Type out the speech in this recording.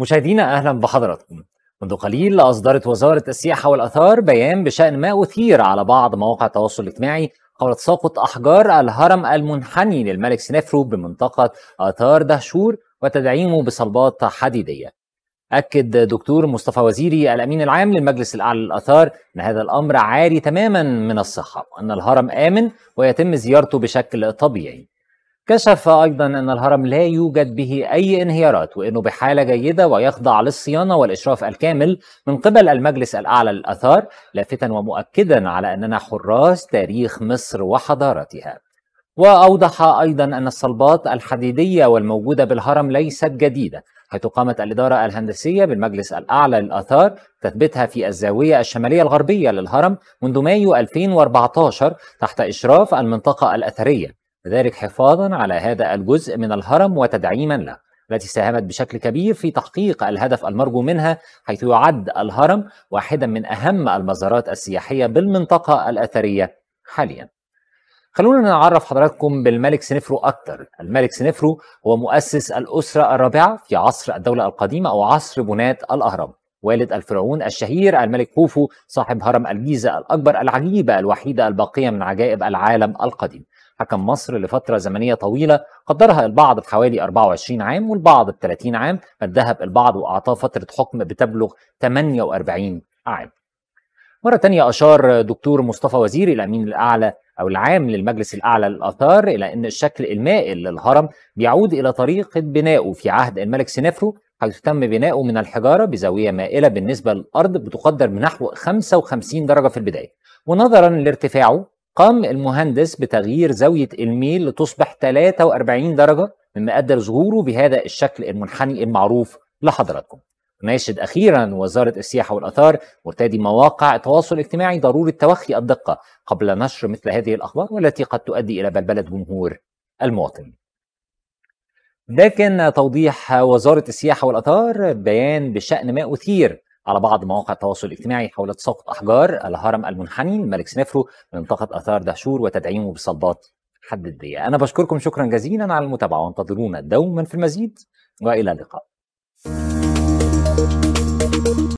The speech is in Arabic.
مشاهدينا اهلا بحضراتكم منذ قليل اصدرت وزاره السياحه والاثار بيان بشان ما اثير على بعض مواقع التواصل الاجتماعي حول تساقط احجار الهرم المنحني للملك سنفرو بمنطقه اثار دهشور وتدعيمه بصلبات حديديه أكد دكتور مصطفى وزيري الأمين العام للمجلس الأعلى للآثار أن هذا الأمر عاري تماما من الصحة وأن الهرم آمن ويتم زيارته بشكل طبيعي كشف أيضا أن الهرم لا يوجد به أي انهيارات وأنه بحالة جيدة ويخضع للصيانة والإشراف الكامل من قبل المجلس الأعلى للآثار لافتا ومؤكدا على أننا حراس تاريخ مصر وحضارتها وأوضح أيضا أن الصلبات الحديدية والموجودة بالهرم ليست جديدة حيث قامت الإدارة الهندسية بالمجلس الأعلى للآثار تثبيتها في الزاوية الشمالية الغربية للهرم منذ مايو 2014 تحت إشراف المنطقة الأثرية وذلك حفاظا على هذا الجزء من الهرم وتدعيما له التي ساهمت بشكل كبير في تحقيق الهدف المرجو منها حيث يعد الهرم واحدا من أهم المزارات السياحية بالمنطقة الأثرية حاليا خلونا نعرف حضراتكم بالملك سنفرو أكثر الملك سنفرو هو مؤسس الأسرة الرابعة في عصر الدولة القديمة أو عصر بناة الأهرام والد الفرعون الشهير الملك خوفو صاحب هرم الجيزة الأكبر العجيبة الوحيدة الباقية من عجائب العالم القديم حكم مصر لفترة زمنية طويلة قدرها البعض بحوالي 24 عام والبعض ب 30 عام الذهب البعض وأعطاه فترة حكم بتبلغ 48 عام مرة تانية أشار دكتور مصطفى وزير الأمين الأعلى أو العام للمجلس الأعلى للآثار إلى أن الشكل المائل للهرم بيعود إلى طريقة بنائه في عهد الملك سنفرو تم بناؤه من الحجارة بزاوية مائلة بالنسبة للأرض بتقدر بنحو 55 درجة في البداية ونظرا لارتفاعه قام المهندس بتغيير زاوية الميل لتصبح 43 درجة مما أدى لظهوره بهذا الشكل المنحني المعروف لحضراتكم ناشد أخيرا وزارة السياحة والآثار مرتدي مواقع التواصل الاجتماعي ضرورة توخي الدقة قبل نشر مثل هذه الأخبار والتي قد تؤدي إلى بلبلة جمهور المواطنين ده كان توضيح وزارة السياحة والآثار بيان بشأن ما أثير على بعض مواقع التواصل الاجتماعي حول تساقط أحجار الهرم المنحني الملك سنفرو منطقة آثار دهشور وتدعيمه بصلبات حددية أنا بشكركم شكرا جزيلا على المتابعة وانتظرونا دوما في المزيد وإلى اللقاء thank you